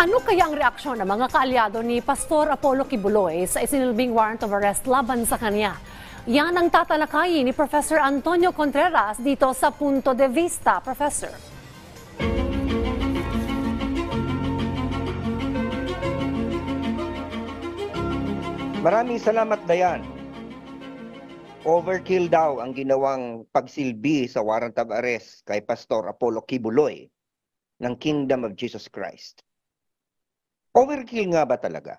Ano kaya ang reaksyon ng mga kaalyado ni Pastor Apollo Kibuloy sa isinilbing warrant of arrest laban sa kanya? Yan ang tatalakayin ni Professor Antonio Contreras dito sa Punto de Vista, Professor. Maraming salamat, Dayan. Overkill daw ang ginawang pagsilbi sa warrant of arrest kay Pastor Apollo Kibuloy ng Kingdom of Jesus Christ. Overkill nga ba talaga?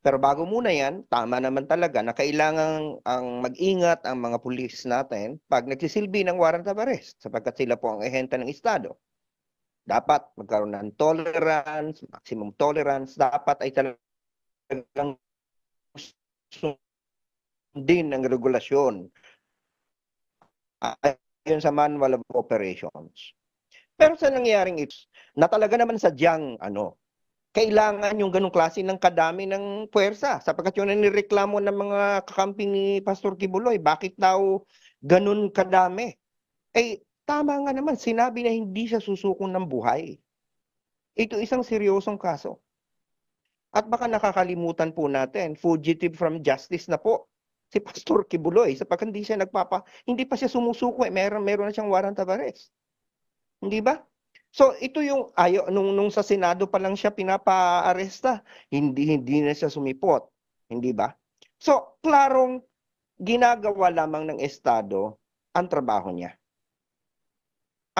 Pero bago muna yan, tama naman talaga na kailangan ang mag-ingat ang mga pulis natin pag nagsisilbi ng warrant of arrest sapagkat sila po ang ehente ng Estado. Dapat magkaroon ng tolerance, maximum tolerance, dapat ay talagang sundin ang regulasyon ayon sa manual of operations. Pero sa nangyaring ito, na talaga naman sadyang ano, kailangan yung ganong klase ng kadami ng puwersa sapagkat yun ang nireklamo ng mga kakamping ni Pastor Kibuloy. Bakit daw ganun kadami? Eh, tama nga naman, sinabi na hindi siya susuko ng buhay. Ito isang seryosong kaso. At baka nakakalimutan po natin, fugitive from justice na po si Pastor Kibuloy sapagkat hindi siya nagpapa, hindi pa siya sumusuko eh, meron, meron na siyang warrant of arrest. Hindi ba? So ito yung ayo nung nung sa Senado pa lang siya pinapaaresta, hindi hindi na siya sumipot, hindi ba? So klarong ginagawa lamang ng estado ang trabaho niya.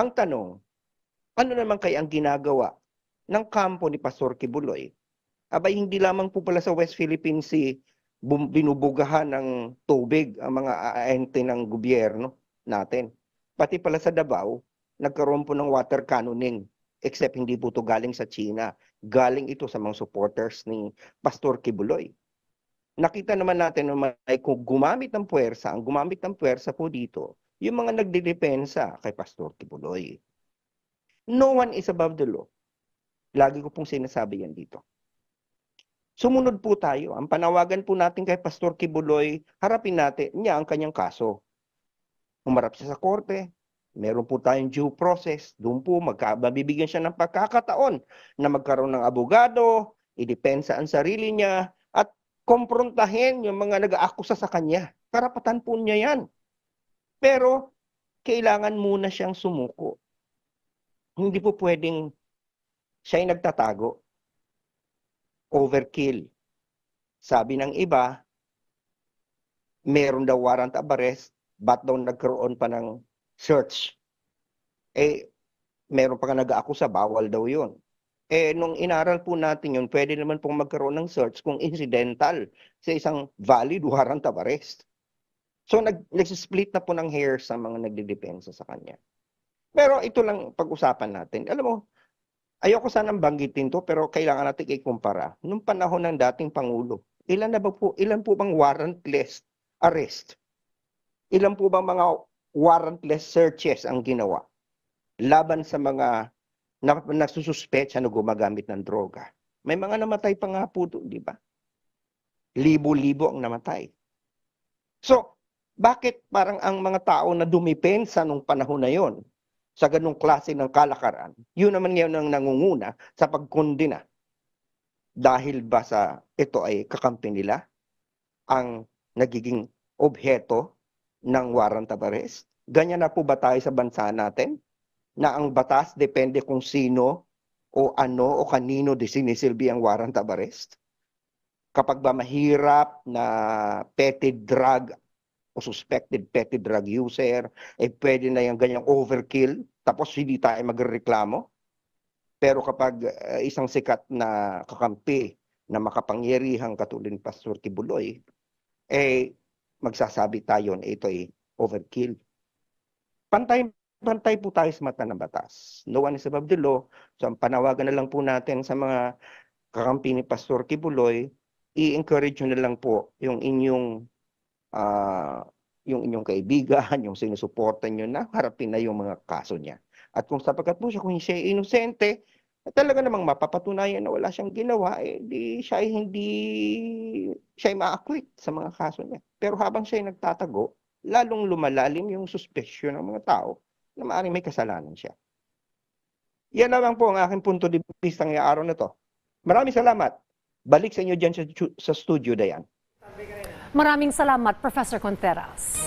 Ang tanong, ano naman kay ang ginagawa ng kampo ni Pastor Kibuloy? Abay hindi lamang po pala sa West Philippine Sea binubugahan ng tubig ang mga aente ng gobyerno natin. Pati pala sa Davao, nagkaroon po ng water cannoning except hindi po ito galing sa China. Galing ito sa mga supporters ni Pastor Kibuloy. Nakita naman natin naman ay kung gumamit ng puwersa, ang gumamit ng puwersa po dito, yung mga nagdidepensa kay Pastor Kibuloy. No one is above the law. Lagi ko pong sinasabi yan dito. Sumunod po tayo. Ang panawagan po natin kay Pastor Kibuloy, harapin natin niya ang kanyang kaso. Umarap siya sa korte, Meron po tayong due process. Doon po magbibigyan siya ng pagkakataon na magkaroon ng abogado, idepensa ang sarili niya, at komprontahin yung mga nag-aakusa sa kanya. Karapatan po niya yan. Pero kailangan muna siyang sumuko. Hindi po pwedeng siya'y nagtatago. Overkill. Sabi ng iba, meron daw warrant of arrest, ba't daw nagkaroon pa ng search. Eh, meron pa ka nag sa bawal daw yun. Eh, nung inaral po natin yun, pwede naman pong magkaroon ng search kung incidental sa isang valid warrant of arrest. So, nag, nagsisplit na po ng hair sa mga nagdidepensa sa kanya. Pero ito lang pag-usapan natin. Alam mo, ayoko sanang banggitin to pero kailangan natin ikumpara. Nung panahon ng dating Pangulo, ilan na ba po, ilan po bang warrantless arrest? Ilan po bang mga warrantless searches ang ginawa laban sa mga nasususpecha na gumagamit ng droga. May mga namatay pa nga po di ba? Libo-libo ang namatay. So, bakit parang ang mga tao na dumipensa nung panahon na yon sa ganung klase ng kalakaran, yun naman ngayon ang nangunguna sa pagkondina. Dahil ba sa ito ay kakampi nila ang nagiging obheto ng warrant of arrest? Ganyan na po ba tayo sa bansa natin? Na ang batas depende kung sino o ano o kanino di sinisilbi ang warrant of arrest? Kapag ba mahirap na petty drug o suspected petty drug user, eh pwede na yung ganyang overkill, tapos hindi tayo magreklamo. Pero kapag uh, isang sikat na kakampi na makapangyarihang katulad ni Pastor Tibuloy, eh magsasabi tayo na ito ay overkill. Pantay pantay po tayo sa mata ng batas. No one is above the law. So ang panawagan na lang po natin sa mga kakampi ni Pastor Kibuloy, i-encourage nyo na lang po yung inyong uh, yung inyong kaibigan, yung sinusuporta nyo na harapin na yung mga kaso niya. At kung sapagkat po siya, kung siya ay inosente, na talaga namang mapapatunayan na wala siyang ginawa, eh, di siya ay hindi siya ay ma-acquit sa mga kaso niya. Pero habang siya ay nagtatago, lalong lumalalim yung suspesyon ng mga tao na maaaring may kasalanan siya. Yan lamang po ang aking punto de vista ngayong araw na to. Maraming salamat. Balik sa inyo dyan sa, sa studio, Dayan. Maraming salamat, Professor Contreras.